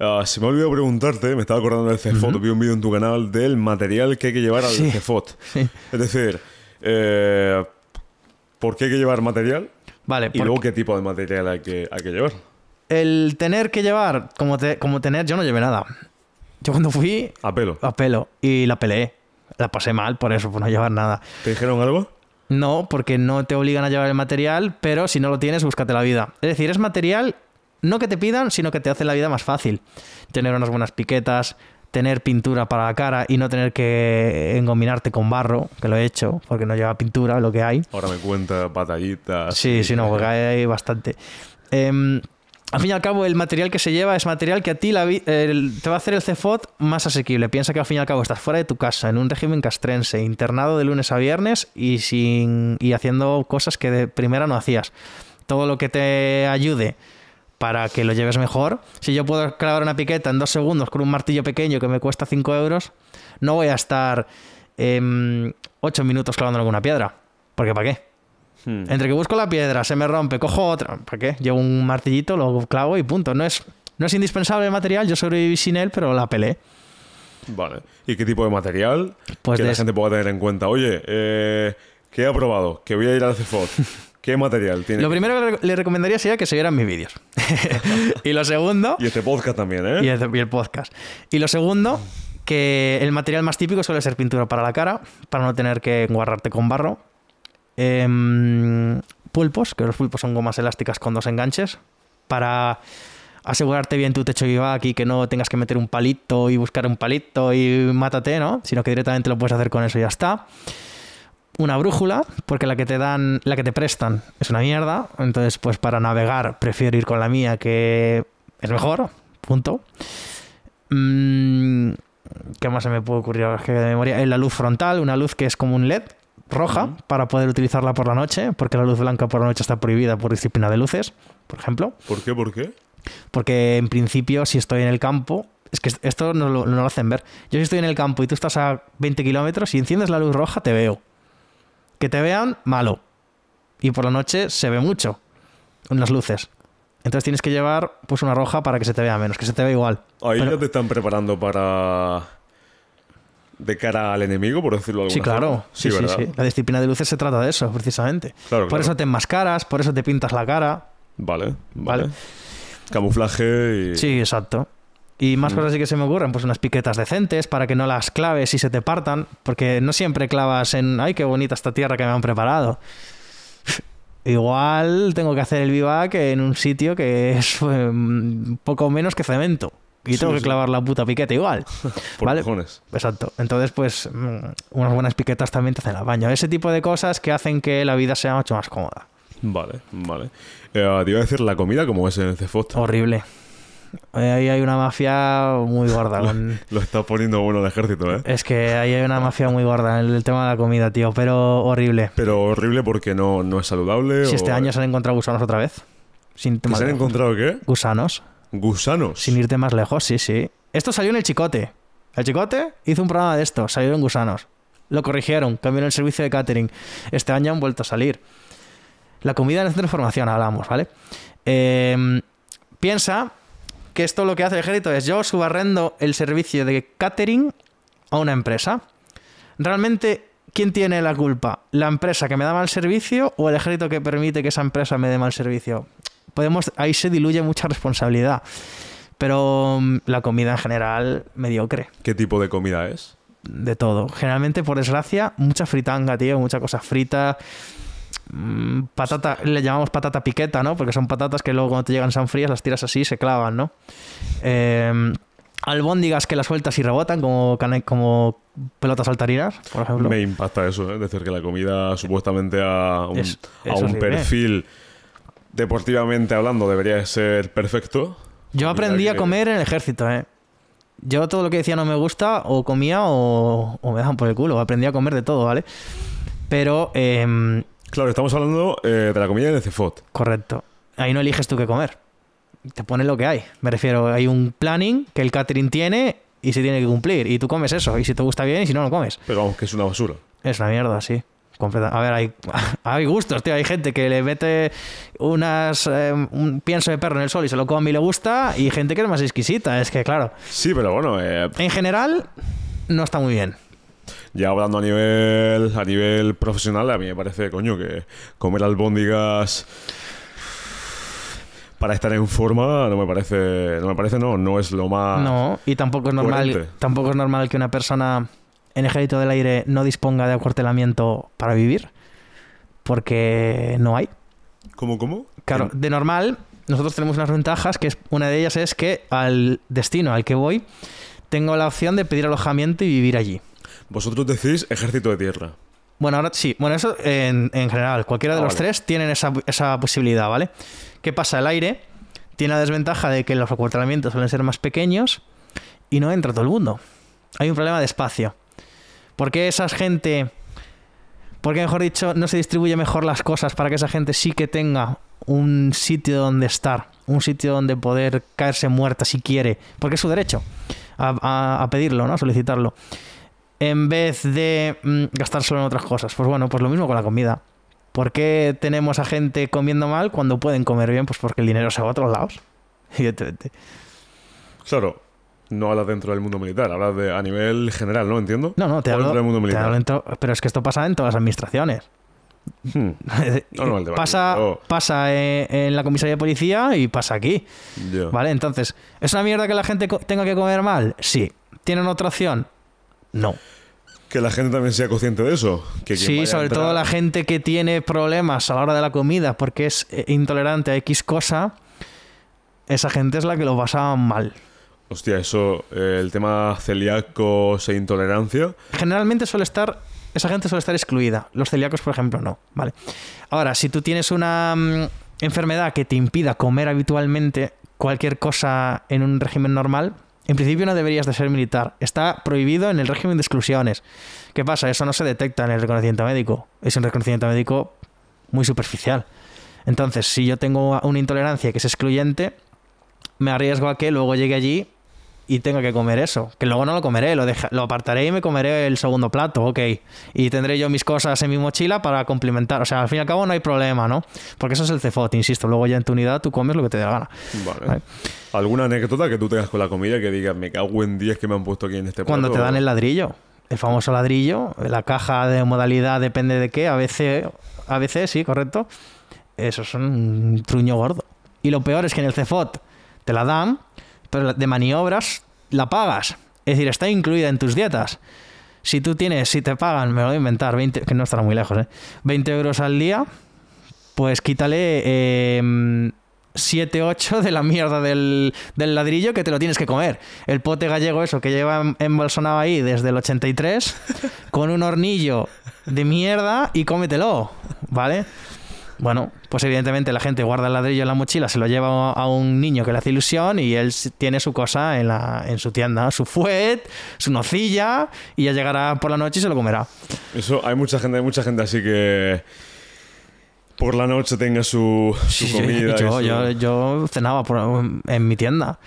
Ah, se me ha olvidado preguntarte, me estaba acordando del CFOT, vi un vídeo en tu canal del material que hay que llevar al cefot. Es decir, eh, ¿por qué hay que llevar material? Vale, y luego qué tipo de material hay que, hay que llevar. El tener que llevar, como, como tener, yo no llevé nada. Yo cuando fui... A pelo. A pelo. Y la peleé. La pasé mal por eso, por no llevar nada. ¿Te dijeron algo? No, porque no te obligan a llevar el material, pero si no lo tienes, búscate la vida. Es decir, es material no que te pidan, sino que te hace la vida más fácil. Tener unas buenas piquetas, tener pintura para la cara y no tener que engominarte con barro, que lo he hecho, porque no lleva pintura, lo que hay. Ahora me cuenta batallitas. Sí, sí, no, porque hay bastante. Em, al fin y al cabo, el material que se lleva es material que a ti te va a hacer el CFOT más asequible. Piensa que al fin y al cabo estás fuera de tu casa, en un régimen castrense, internado de lunes a viernes y, sin, y haciendo cosas que de primera no hacías. Todo lo que te ayude para que lo lleves mejor. Si yo puedo clavar una piqueta en dos segundos con un martillo pequeño que me cuesta cinco euros, no voy a estar 8 em, minutos clavando alguna piedra. Porque ¿para qué? Hmm. Entre que busco la piedra, se me rompe, cojo otra. ¿Para qué? Llevo un martillito, lo clavo y punto. No es, no es indispensable el material, yo sobreviví sin él, pero la pelé. Vale. ¿Y qué tipo de material? Pues que la gente pueda tener en cuenta. Oye, eh, ¿qué he aprobado? Que voy a ir al CEFOT. ¿Qué material tiene? Lo primero que le recomendaría sería que se vieran mis vídeos. y lo segundo... Y este podcast también, ¿eh? Este, y, el podcast. Y lo segundo, que el material más típico suele ser pintura para la cara, para no tener que guardarte con barro. Em, pulpos, que los pulpos son gomas elásticas con dos enganches, para asegurarte bien tu techo va y que no tengas que meter un palito y buscar un palito y mátate, ¿no? Sino que directamente lo puedes hacer con eso y ya está una brújula, porque la que te dan, la que te prestan es una mierda. Entonces, pues para navegar prefiero ir con la mía que es mejor. Punto. Mm, ¿Qué más se me puede ocurrir? ahora que de memoria. La luz frontal, una luz que es como un LED roja para poder utilizarla por la noche, porque la luz blanca por la noche está prohibida por disciplina de luces, por ejemplo. ¿Por qué? ¿Por qué? Porque en principio, si estoy en el campo, es que esto no lo, hacen ver. Yo si estoy en el campo y tú estás a 20 kilómetros y enciendes la luz roja, te veo. Que te vean, malo. Y por la noche se ve mucho en las luces. Entonces tienes que llevar pues una roja para que se te vea menos, que se te vea igual. Ahí te están preparando para de cara al enemigo, por decirlo de alguna Sí, claro. Sí, sí, sí, La disciplina de luces se trata de eso, precisamente. por eso te enmascaras, por eso te pintas la cara. Vale, vale. vale. Camuflaje y... Sí, exacto. Y más cosas sí que se me ocurren, pues unas piquetas decentes para que no las claves y se te partan, porque no siempre clavas en, ay, qué bonita esta tierra que me han preparado. Igual tengo que hacer el vivac en un sitio que es em, poco menos que cemento. Y tengo que clavar la puta piqueta igual. Por ¿Vale? Exacto. Entonces, pues, mm, unas buenas piquetas también te hacen la baño. Ese tipo de cosas que hacen que la vida sea mucho más cómoda. Vale, vale. Eh, te iba a decir la comida como es en el Cefosta. Horrible. Eh, ahí hay una mafia muy gorda. Lo está poniendo bueno el ejército, ¿eh? Es que ahí hay una mafia muy gorda en el, tema de la comida, tío, pero horrible. Pero horrible porque no, no es saludable. Si este año se han encontrado gusanos otra vez. ¿Se han encontrado qué? Gusanos. ¿Gusanos? Sin irte más lejos, sí, sí. Esto salió en el Chicote. El Chicote hizo un programa de esto, salieron gusanos. Lo corrigieron, cambiaron el servicio de catering. Este año han vuelto a salir. La comida en el centro de formación, hablamos, ¿vale? Em, piensa que esto lo que hace el ejército es yo subarrendo el servicio de catering a una empresa. Realmente, ¿quién tiene la culpa? ¿La empresa que me da mal servicio o el ejército que permite que esa empresa me dé mal servicio? Podemos, ahí se diluye mucha responsabilidad. Pero mm, la comida en general, mediocre. ¿Qué tipo de comida es? De todo. Generalmente, por desgracia, mucha fritanga, tío, mucha cosa frita. Mm, patata, le llamamos patata piqueta, ¿no? Porque son patatas que luego cuando te llegan san frías las tiras así y se clavan, ¿no? Em, albóndigas que las sueltas y rebotan como, como pelotas saltarinas, por ejemplo. Me impacta eso, ¿eh? es decir, que la comida supuestamente a un, ¿eh? perfil, deportivamente hablando, debería ser perfecto. Yo aprendí a comer en el ejército, ¿eh? Yo todo lo que decía no me gusta, o comía o, me daban por el culo. Aprendí a comer de todo, ¿vale? Pero eh, Claro, estamos hablando eh, de la comida de Cefot. Correcto. Ahí no eliges tú qué comer. Te pones lo que hay. Me refiero, hay un planning que el catering tiene y se tiene que cumplir. Y tú comes eso. Y si te gusta bien y si no, lo comes. Pero vamos, que es una basura. Es una mierda, sí. A ver, hay, gustos, tío. Hay gente que le mete unas, eh, un pienso de perro en el sol y se lo come y le gusta. Y gente que es más exquisita. Es que, claro. Sí, pero bueno. Eh, en general, no está muy bien ya hablando a nivel, a nivel profesional, a mí me parece, coño, que comer albóndigas para estar en forma no me parece no me parece no no es lo más no y tampoco es normal tampoco es normal que una persona en ejército del aire no disponga de acuartelamiento para vivir porque no hay cómo cómo claro de normal nosotros tenemos unas ventajas que es, una de ellas es que al destino al que voy tengo la opción de pedir alojamiento y vivir allí vosotros decís ejército de tierra. Bueno, ahora sí. Bueno, eso en, general. Cualquiera de ah, los tres tienen esa, posibilidad, ¿vale? ¿Qué pasa? El aire tiene la desventaja de que los acuartelamientos suelen ser más pequeños y no entra todo el mundo. Hay un problema de espacio. ¿Por qué esa gente... Porque, mejor dicho, no se distribuye mejor las cosas para que esa gente sí que tenga un sitio donde estar, un sitio donde poder caerse muerta si quiere, porque es su derecho a, pedirlo, ¿no? A solicitarlo en vez de mm, gastar solo en otras cosas. Pues bueno, pues lo mismo con la comida. ¿Por qué tenemos a gente comiendo mal cuando pueden comer bien? Pues porque el dinero se va a otros lados, evidentemente. Claro, no hablas dentro del mundo militar, hablas a nivel general, ¿no? Entiendo. No, no, te hablo, del mundo militar. pero es que esto pasa en todas las administraciones. Hmm. pasa pasa eh, en, la comisaría de policía y pasa aquí. ¿Vale? Entonces, ¿es una mierda que la gente tenga que comer mal? Sí. ¿Tienen otra opción? No. Que la gente también sea consciente de eso. Que sí, sobre todo la gente que tiene problemas a la hora de la comida porque es eh, intolerante a X cosa, esa gente es la que lo pasa mal. Hostia, eso, eh, el tema celíacos e intolerancia. Generalmente suele estar, esa gente suele estar excluida. Los celíacos, por ejemplo, no. Vale. Ahora, si tú tienes una mm, enfermedad que te impida comer habitualmente cualquier cosa en un régimen normal, en principio no deberías de ser militar. Está prohibido en el régimen de exclusiones. ¿Qué pasa? Eso no se detecta en el reconocimiento médico. Es un reconocimiento médico muy superficial. Entonces, si yo tengo una intolerancia que es excluyente, me arriesgo a que luego llegue allí y tenga que comer eso. Que luego no lo comeré, lo, lo apartaré y me comeré el segundo plato, ok. Y tendré yo mis cosas en mi mochila para complementar. O sea, al fin y al cabo no hay problema, ¿no? Porque eso es el cefot, insisto. Luego ya en tu unidad tú comes lo que te da la gana. Vale. ¿Alguna anécdota que tú tengas con la comida que digas, me cago en 10 que me han puesto aquí en este plato? Cuando te dan el ladrillo. El famoso ladrillo, la caja de modalidad depende de qué, a veces, a veces sí, correcto. Eso es un truño gordo. Y lo peor es que en el cefot te la dan, de maniobras la pagas. Es decir, está incluida en tus dietas. Si tú tienes, si te pagan, me lo voy a inventar, 20, que no estará muy lejos, ¿eh? 20 euros al día, pues quítale 7, em, 8 de la mierda del, del, ladrillo que te lo tienes que comer. El pote gallego, eso que lleva em, embalsonado ahí desde el 83, con un hornillo de mierda y cómetelo, ¿vale? Bueno, pues evidentemente la gente guarda el ladrillo en la mochila, se lo lleva a un niño que le hace ilusión y él tiene su cosa en, la, en su tienda, su fuet, su nocilla y ya llegará por la noche y se lo comerá. Eso, hay mucha gente, hay mucha gente así que por la noche tenga su, comida. Yo, Yo, cenaba en mi tienda.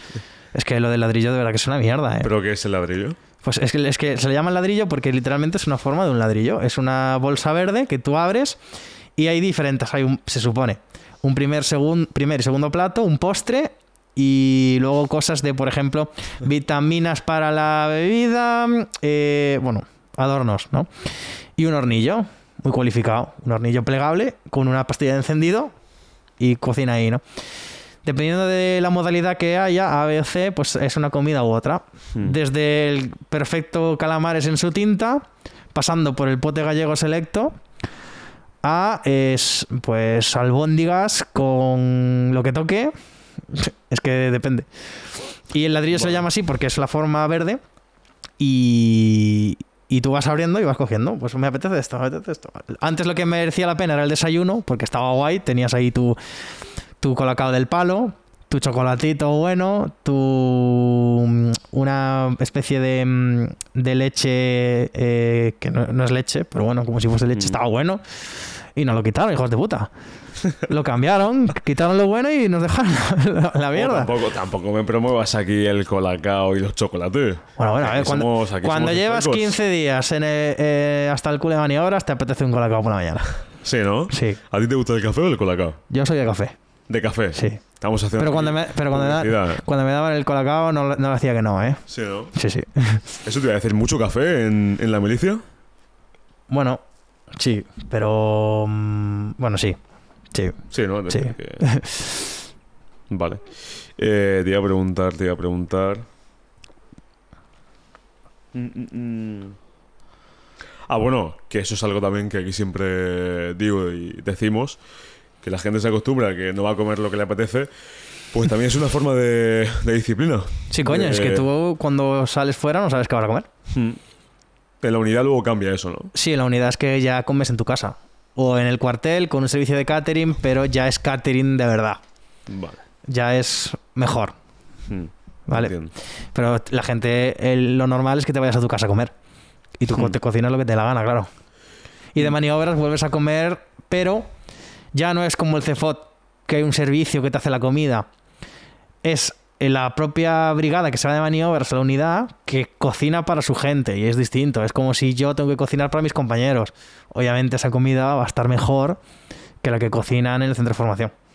Es que lo del ladrillo de verdad que es una mierda, ¿eh? ¿Pero qué es el ladrillo? Pues es que, es que se le llama ladrillo porque literalmente es una forma de un ladrillo. Es una bolsa verde que tú abres y hay diferentes, hay un, se supone, un primer, primer y segundo plato, un postre y luego cosas de, por ejemplo, vitaminas para la bebida, eh, bueno, adornos, ¿no? Y un hornillo, muy cualificado, un hornillo plegable con una pastilla de encendido y cocina ahí, ¿no? Dependiendo de la modalidad que haya, A, veces pues es una comida u otra. Hmm. Desde el perfecto calamares en su tinta, pasando por el pote gallego selecto, es, pues albóndigas con lo que toque. Es que depende. Y el ladrillo se llama así porque es la forma verde. Y, y tú vas abriendo y vas cogiendo. Pues me apetece esto, me apetece esto. Antes lo que merecía la pena era el desayuno, porque estaba guay. Tenías ahí tu, tu del palo, tu chocolatito bueno, tu. Mm, una especie de, mm, de leche eh, que no, es leche, pero bueno, como si fuese leche, mm. estaba bueno. Y nos lo quitaron, hijos de puta. Lo cambiaron, quitaron lo bueno y nos dejaron la, mierda. tampoco, me promuevas aquí el colacao y los chocolates. Bueno, bueno, a ver, cuando, llevas 15 días eh, hasta el culo de maniobras, te apetece un colacao por la mañana. Sí, ¿no? Sí. ¿A ti te gusta el café o el colacao? Yo soy de café. ¿De café? Sí. Estamos haciendo. Pero cuando, me, pero cuando, me, daban el colacao no, no le hacía que no, ¿eh? Sí, ¿no? Sí, sí. ¿Eso te iba a decir mucho café en, en la milicia? Bueno, Sí, pero. Mm, bueno, sí. Sí. Sí, ¿no? Sí. vale. Eh, te iba a preguntar, te iba a preguntar. Mm, mm, ah, bueno, que eso es algo también que aquí siempre digo y decimos, que la gente se acostumbra a que no va a comer lo que le apetece, pues también es una forma de, disciplina. Sí, coño, es que eh, tú cuando sales fuera no sabes qué vas a comer. En la unidad luego cambia eso, ¿no? Sí, en la unidad es que ya comes en tu casa. O en el cuartel con un servicio de catering, pero ya es catering de verdad. Vale. Ya es mejor. Hmm. vale. Pero la gente, lo normal es que te vayas a tu casa a comer. Y tú hmm. te cocinas lo que te la gana, claro. Y de hmm. maniobras vuelves a comer, pero ya no es como el cefot, que hay un servicio que te hace la comida. Es la propia brigada que se va de maniobras, la unidad, que cocina para su gente y es distinto. Es como si yo tengo que cocinar para mis compañeros. Obviamente esa comida va a estar mejor que la que cocinan en el centro de formación.